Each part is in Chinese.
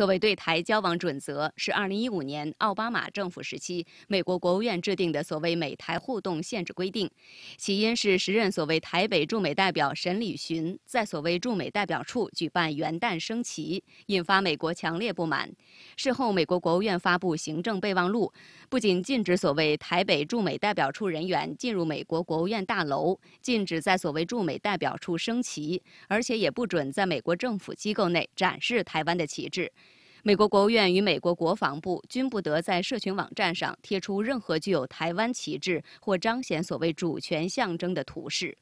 所谓对台交往准则，是二零一五年奥巴马政府时期美国国务院制定的所谓美台互动限制规定。起因是时任所谓台北驻美代表沈礼寻在所谓驻美代表处举办元旦升旗，引发美国强烈不满。事后，美国国务院发布行政备忘录，不仅禁止所谓台北驻美代表处人员进入美国国务院大楼，禁止在所谓驻美代表处升旗，而且也不准在美国政府机构内展示台湾的旗帜。美国国务院与美国国防部均不得在社群网站上贴出任何具有台湾旗帜或彰显所谓主权象征的图示。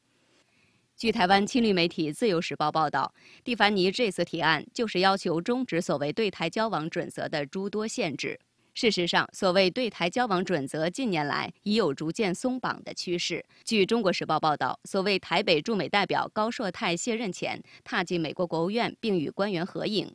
据台湾亲绿媒体《自由时报》报道，蒂凡尼这次提案就是要求终止所谓对台交往准则的诸多限制。事实上，所谓对台交往准则近年来已有逐渐松绑的趋势。据《中国时报》报道，所谓台北驻美代表高硕泰卸任前踏进美国国务院并与官员合影。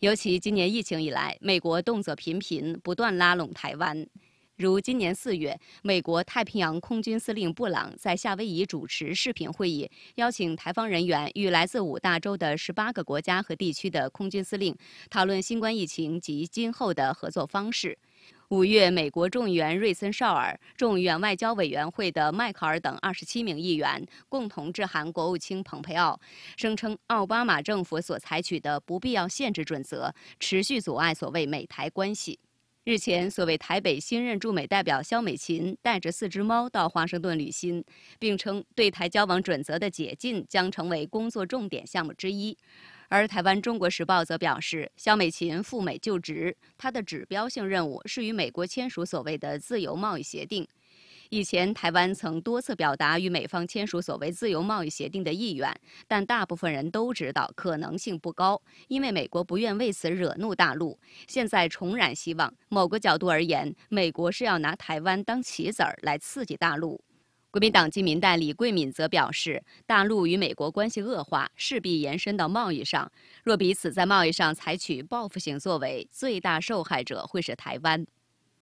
尤其今年疫情以来，美国动作频频，不断拉拢台湾。如今年四月，美国太平洋空军司令布朗在夏威夷主持视频会议，邀请台方人员与来自五大洲的十八个国家和地区的空军司令讨论新冠疫情及今后的合作方式。五月，美国众议员瑞森绍尔、众议院外交委员会的迈克尔等二十七名议员共同致函国务卿蓬佩奥，声称奥巴马政府所采取的不必要限制准则持续阻碍所谓美台关系。日前，所谓台北新任驻美代表肖美琴带着四只猫到华盛顿旅行，并称对台交往准则的解禁将成为工作重点项目之一。而台湾《中国时报》则表示，肖美琴赴美就职，她的指标性任务是与美国签署所谓的自由贸易协定。以前台湾曾多次表达与美方签署所谓自由贸易协定的意愿，但大部分人都知道可能性不高，因为美国不愿为此惹怒大陆。现在重燃希望，某个角度而言，美国是要拿台湾当棋子儿来刺激大陆。国民党基民代李桂敏则表示，大陆与美国关系恶化，势必延伸到贸易上。若彼此在贸易上采取报复性作为，最大受害者会是台湾。